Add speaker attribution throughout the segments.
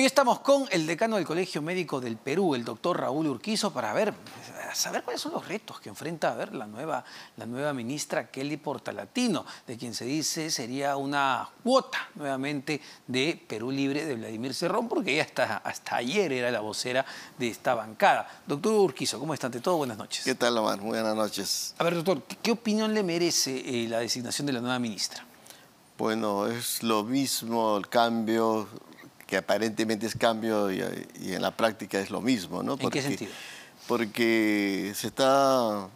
Speaker 1: estamos con el decano del Colegio Médico del Perú, el doctor Raúl Urquizo, para saber cuáles son los retos que enfrenta a ver, la, nueva, ministra Kelly Portalatino, de quien se dice sería una cuota nuevamente de Perú Libre de Vladimir Cerrón, porque ella hasta, ayer era la vocera de esta bancada. Doctor Urquizo, ¿cómo está? Ante todo, buenas noches. ¿Qué tal, Omar? Buenas noches. A ver, doctor,
Speaker 2: ¿qué opinión le merece eh, la designación de la nueva ministra? Bueno, es lo mismo el cambio que aparentemente es cambio y, en la práctica es lo mismo, ¿no? Porque, ¿En qué sentido? Porque se está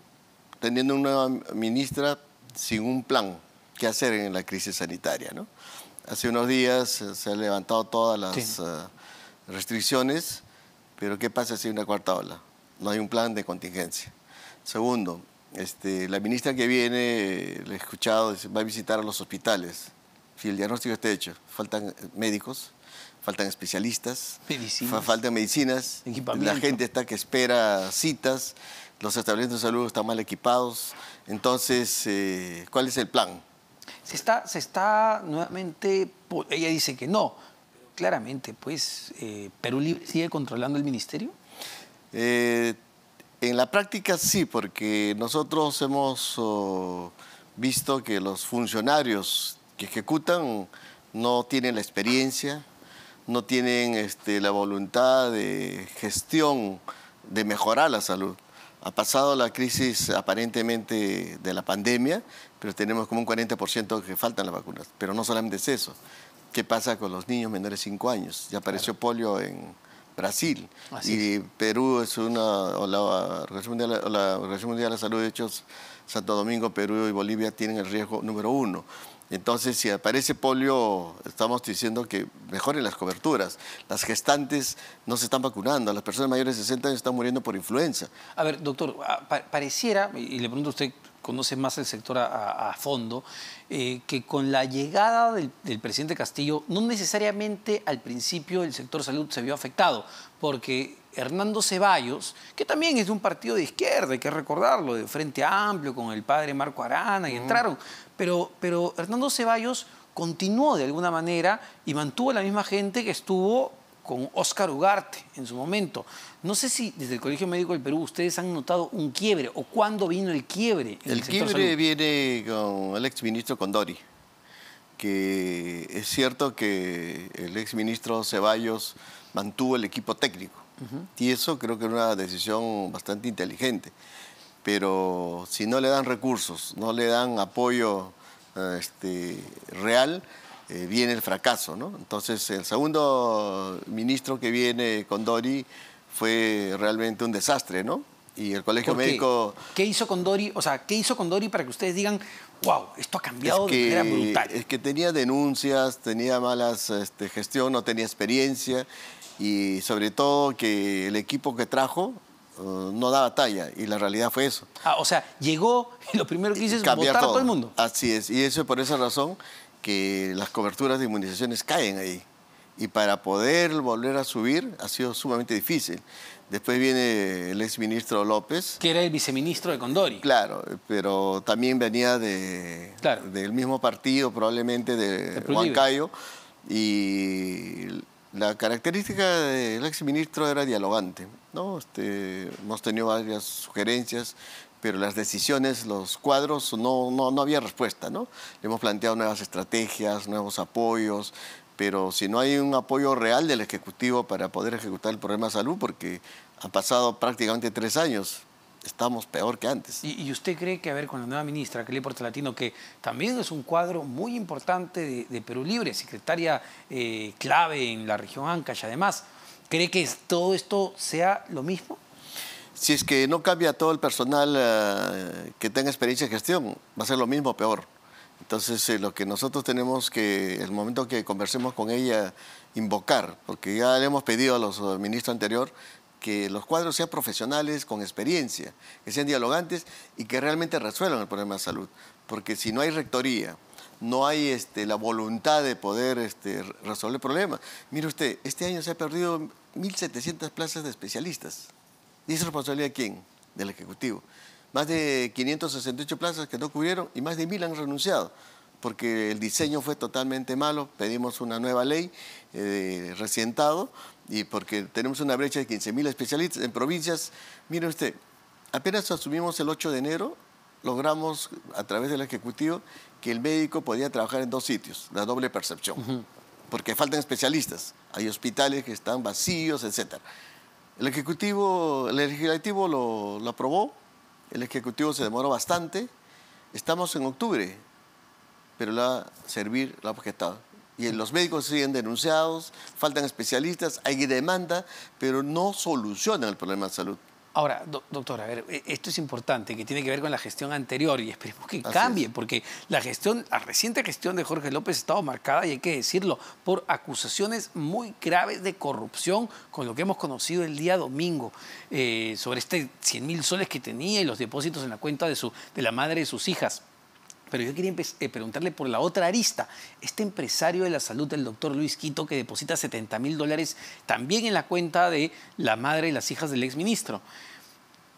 Speaker 2: teniendo una ministra sin un plan ¿Qué hacer en la crisis sanitaria, ¿no? Hace unos días se han levantado todas las eh, restricciones, pero ¿qué pasa si hay una cuarta ola? No hay un plan de contingencia. Segundo, este, la ministra que viene, le he escuchado, va a visitar a los hospitales. Si el diagnóstico está hecho, faltan eh, médicos, faltan especialistas, falta faltan medicinas, la gente está que espera citas, los establecimientos de salud están mal equipados. Entonces, eh, ¿cuál es el plan?
Speaker 1: Se está, se está nuevamente, ella dice que no, claramente, pues, eh, ¿Perú sigue controlando el ministerio?
Speaker 2: Eh, en la práctica sí, porque nosotros hemos oh, visto que los funcionarios que ejecutan no tienen la experiencia, no tienen este, la voluntad de gestión de mejorar la salud. Ha pasado la crisis aparentemente de la pandemia, pero tenemos como un 40% que faltan las vacunas. Pero no solamente es eso. ¿Qué pasa con los niños menores de 5 años? Ya apareció polio en Brasil. y Perú es una, Organización Mundial, la Organización Mundial de la Salud, de hecho, Santo Domingo, Perú y Bolivia tienen el riesgo número uno. Entonces, si aparece polio, estamos diciendo que mejoren las coberturas. Las gestantes no se están vacunando, las personas mayores de 60 años están muriendo por influenza.
Speaker 1: A ver, doctor, pareciera, y le pregunto a usted, conoce más el sector a, fondo, eh, que con la llegada del, presidente Castillo, no necesariamente al principio el sector salud se vio afectado, porque Hernando Ceballos, que también es de un partido de izquierda, hay que recordarlo, de Frente Amplio, con el padre Marco Arana, y entraron pero, Hernando Ceballos continuó de alguna manera y mantuvo a la misma gente que estuvo con Óscar Ugarte en su momento. No sé si desde el Colegio Médico del Perú ustedes han notado un quiebre o cuándo vino el quiebre. el, quiebre
Speaker 2: viene con el exministro Condori, que es cierto que el exministro Ceballos mantuvo el equipo técnico y eso creo que era una decisión bastante inteligente pero si no le dan recursos, no le dan apoyo este, real, eh, viene el fracaso. ¿no? Entonces, el segundo ministro que viene con Dori fue realmente un desastre, ¿no? Y el colegio qué? médico.
Speaker 1: ¿Qué hizo con Dori? O sea, ¿qué hizo con para que ustedes digan, wow, esto ha cambiado que, de manera brutal?
Speaker 2: Es que tenía denuncias, tenía malas este, gestión, no tenía experiencia y sobre todo que el equipo que trajo eh, no da batalla y la realidad fue eso. Ah, o sea, llegó y lo
Speaker 1: primero que hizo es votar todo. a todo el mundo.
Speaker 2: Así es, y eso es por esa razón que las coberturas de inmunizaciones caen ahí. Y para poder volver a subir ha sido sumamente difícil. Después viene el exministro López. Que era el viceministro de Condori. Claro, pero también venía de, del mismo partido, probablemente de Huancayo. Y la característica del exministro era dialogante. ¿no? Este, hemos tenido varias sugerencias, pero las decisiones, los cuadros, no, no, había respuesta. ¿no? hemos planteado nuevas estrategias, nuevos apoyos, pero si no hay un apoyo real del Ejecutivo para poder ejecutar el programa de salud, porque ha pasado prácticamente tres años estamos peor que antes.
Speaker 1: ¿Y, usted cree que, a ver, con la nueva ministra, que porte Latino, que también es un cuadro muy importante de, Perú Libre, secretaria eh, clave en la región Ancash, además, ¿cree que todo esto sea
Speaker 2: lo mismo? Si es que no cambia todo el personal eh, que tenga experiencia de gestión, va a ser lo mismo peor. Entonces, eh, lo que nosotros tenemos que, el momento que conversemos con ella, invocar, porque ya le hemos pedido a los ministros anteriores que los cuadros sean profesionales con experiencia, que sean dialogantes y que realmente resuelvan el problema de salud. Porque si no hay rectoría, no hay este, la voluntad de poder este, resolver problemas. Mire usted, este año se ha perdido 1.700 plazas de especialistas. ¿Y es responsabilidad de quién? Del Ejecutivo. Más de 568 plazas que no cubrieron y más de 1.000 han renunciado porque el diseño fue totalmente malo. Pedimos una nueva ley eh, recientado y porque tenemos una brecha de 15.000 especialistas en provincias. Mire usted, apenas asumimos el 8 de enero, logramos a través del Ejecutivo que el médico podía trabajar en dos sitios, la doble percepción, porque faltan especialistas, hay hospitales que están vacíos, etc. El Ejecutivo, el Legislativo lo, aprobó, el Ejecutivo se demoró bastante, estamos en octubre, pero la servir la objetado y los médicos siguen denunciados, faltan especialistas, hay demanda, pero no solucionan el problema de salud.
Speaker 1: Ahora, doctor, a ver, e-, esto es importante, que tiene que ver con la gestión anterior y esperemos que cambie, porque la gestión, la reciente gestión de Jorge López ha estado marcada, y hay que decirlo, por acusaciones muy graves de corrupción, con lo que hemos conocido el día domingo, eh, sobre este 100 mil soles que tenía y los depósitos en la cuenta de, su, de la madre de sus hijas. Pero yo quería eh, preguntarle por la otra arista. Este empresario de la salud, el doctor Luis Quito, que deposita 70 mil dólares también en la cuenta de la madre y las hijas del exministro.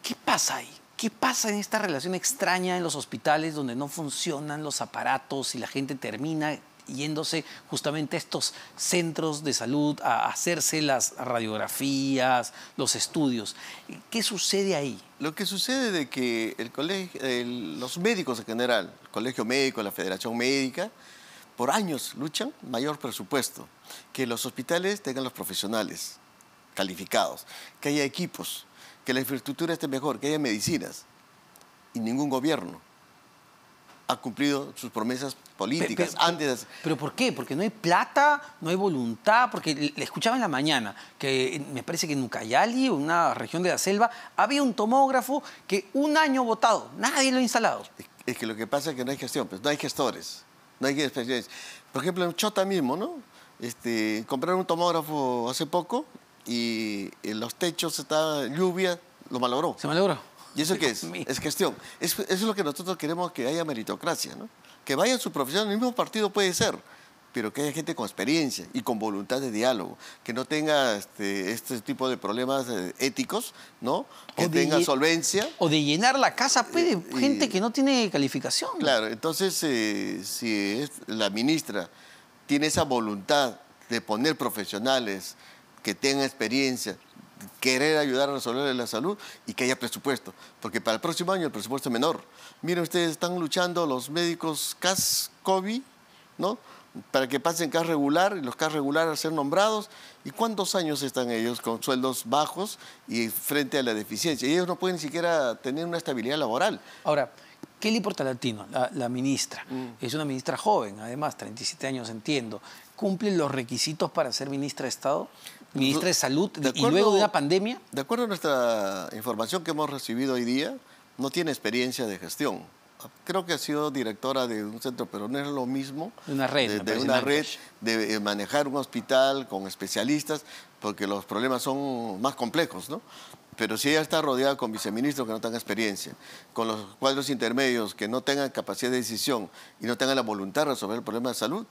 Speaker 1: ¿Qué pasa ahí? ¿Qué pasa en esta relación extraña en los hospitales donde no funcionan los aparatos y la gente termina yéndose justamente a estos centros de salud a hacerse las radiografías, los
Speaker 2: estudios. ¿Qué sucede ahí? Lo que sucede es que los médicos en general, el Colegio Médico, la Federación Médica, por años luchan mayor presupuesto, que los hospitales tengan los profesionales calificados, que haya equipos, que la infraestructura esté mejor, que haya medicinas. Y ningún gobierno ha cumplido sus promesas políticas pero, antes. ¿Pero por qué? Porque no hay
Speaker 1: plata, no hay voluntad, porque le escuchaba en la mañana que me parece que en Ucayali,
Speaker 2: una región de la selva, había un tomógrafo
Speaker 1: que un año votado, nadie lo ha instalado.
Speaker 2: Es que lo que pasa es que no hay gestión, pues no hay gestores, no hay especialistas. Por ejemplo, en Chota mismo, ¿no? Este, compraron un tomógrafo hace poco y en los techos estaba lluvia, lo malogró. Se malogró. ¿Y eso es? Es gestión. eso es lo que nosotros queremos que haya meritocracia, ¿no? Que vaya su profesión, el mismo partido puede ser, pero que haya gente con experiencia y con voluntad de diálogo, que no tenga este, este tipo de problemas eh, éticos, ¿no? Que tenga solvencia. O de llenar la
Speaker 1: casa pues, eh, gente que no tiene
Speaker 2: calificación. Claro, entonces eh, si la ministra tiene esa voluntad de poner profesionales que tengan experiencia, querer ayudar a resolver la salud y que haya presupuesto, porque para el próximo año el presupuesto es menor. Miren, ustedes están luchando los médicos CAS-COVID, ¿no? Para que pasen CAS regular y los CAS regular a ser nombrados. ¿Y cuántos años están ellos con sueldos bajos y frente a la deficiencia? Y ellos no pueden ni siquiera tener una estabilidad laboral. Ahora, ¿qué
Speaker 1: importa a latino, la ministra, mm. es una ministra joven, además, 37 años, entiendo.
Speaker 2: ¿Cumple los requisitos para ser ministra de Estado? ministra de Salud, y luego de una pandemia? De acuerdo a nuestra información que hemos recibido hoy día, no tiene experiencia de gestión. Creo que ha sido directora de un centro, pero no es lo mismo. De Una red. de una red, de eh, manejar un hospital con especialistas, porque los problemas son más complejos, ¿no? pero si ella está rodeada con viceministros que no tengan experiencia, con los cuadros intermedios que no tengan capacidad de decisión y no tengan la voluntad de resolver el problema de salud,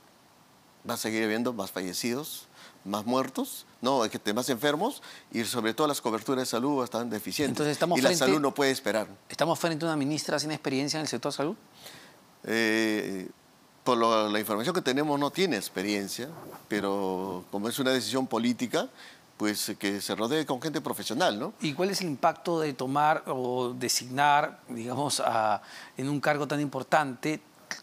Speaker 2: va a seguir habiendo más fallecidos, más muertos, no, más enfermos y sobre todo las coberturas de salud están deficientes. estamos y la salud no puede esperar. ¿Estamos frente a una ministra sin experiencia en el sector de salud? Eh, por la información que tenemos no tiene experiencia, pero como es una decisión política, pues eh, que se rodee con gente profesional, ¿no? ¿Y cuál es el impacto de tomar o designar, digamos, en un cargo
Speaker 1: tan importante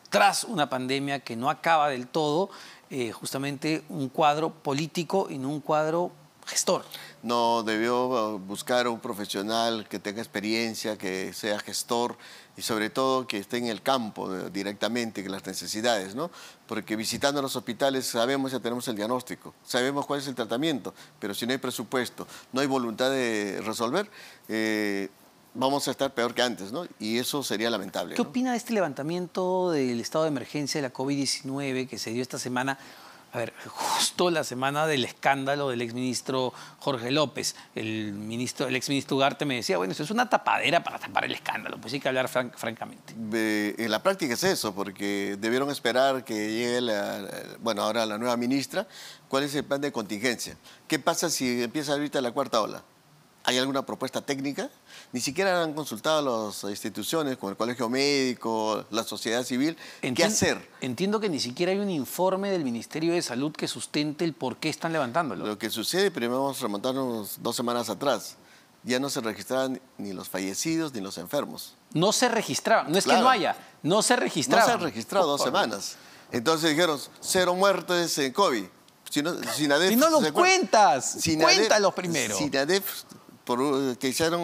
Speaker 1: tras una pandemia que no acaba del todo eh, justamente un cuadro político y no un cuadro gestor.
Speaker 2: No, debió eh, buscar un profesional que tenga experiencia, que sea gestor y sobre todo que esté en el campo eh, directamente, que las necesidades, ¿no? Porque visitando los hospitales sabemos ya tenemos el diagnóstico, sabemos cuál es el tratamiento, pero si no hay presupuesto, no hay voluntad de resolver, vamos a estar peor que antes, ¿no? Y eso sería lamentable. ¿Qué
Speaker 1: opina de este levantamiento del estado de emergencia de la COVID-19 que se dio esta semana? A ver, justo la semana del escándalo del exministro Jorge López. El, ministro, el exministro Ugarte me decía, bueno, eso es una tapadera para tapar el escándalo, pues hay que hablar francamente.
Speaker 2: en la práctica es eso, porque debieron esperar que llegue la, bueno, ahora la nueva ministra. ¿Cuál es el plan de contingencia? ¿Qué pasa si empieza ahorita la cuarta ola? ¿Hay alguna propuesta técnica? ni siquiera han consultado a las instituciones, como el Colegio Médico, la sociedad civil. ¿Qué hacer? Entiendo que ni siquiera hay un informe del Ministerio de Salud que sustente el por qué están levantándolo. Lo que sucede, primero vamos a remontarnos dos semanas atrás ya no se registraban ni los fallecidos ni los enfermos. No se registraban, no es que no haya, no se registraban. No se han registrado dos semanas. Entonces dijeron, cero muertes en COVID. Si no, Sinadef, si no lo cuentas, cuéntalo primero. Eh, que hicieron,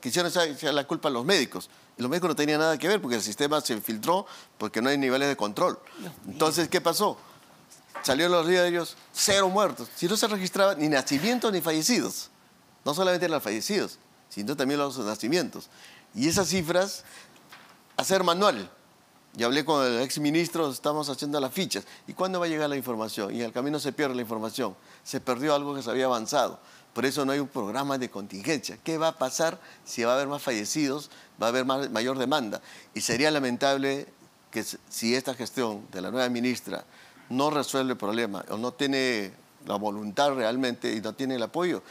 Speaker 2: eh, la culpa a los médicos. Y los médicos no tenían nada que ver porque el sistema se filtró porque no hay niveles de control. Entonces, ¿qué pasó? Salió los ríos de ellos cero muertos. Si no se registraban ni nacimientos ni fallecidos. No solamente los fallecidos, sino también los nacimientos. Y esas cifras, hacer manual. Ya hablé con el exministro, estamos haciendo las fichas. ¿Y cuándo va a llegar la información? Y en el camino se pierde la información. Se perdió algo que se había avanzado. Por eso no hay un programa de contingencia. ¿Qué va a pasar si va a haber más fallecidos, va a haber mayor demanda? Y sería lamentable que si esta gestión de la nueva ministra no resuelve el problema o no tiene la voluntad realmente y no tiene el apoyo,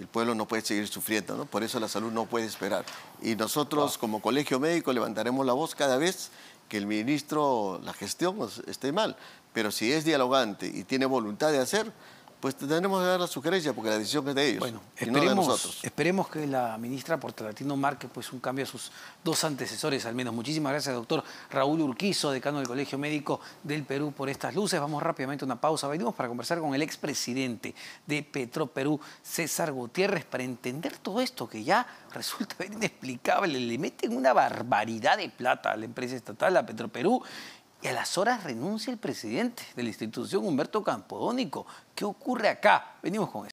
Speaker 2: el pueblo no puede seguir sufriendo, Por eso la salud no puede esperar. Y nosotros ah. como colegio médico levantaremos la voz cada vez que el ministro, la gestión esté mal. Pero si es dialogante y tiene voluntad de hacer, pues tendremos que dar la sugerencia porque la decisión es de ellos. Bueno, esperemos, nosotros.
Speaker 1: esperemos que la ministra Tratino marque pues, un cambio a sus dos antecesores al menos. Muchísimas gracias, doctor Raúl Urquizo, decano del Colegio Médico del Perú, por estas luces. Vamos rápidamente a una pausa. Venimos para conversar con el expresidente de PetroPerú, César Gutiérrez, para entender todo esto que ya resulta inexplicable. Le meten una barbaridad de plata a la empresa estatal, a PetroPerú, y a las horas renuncia el presidente de la institución, Humberto Campodónico. ¿Qué ocurre acá? Venimos con él.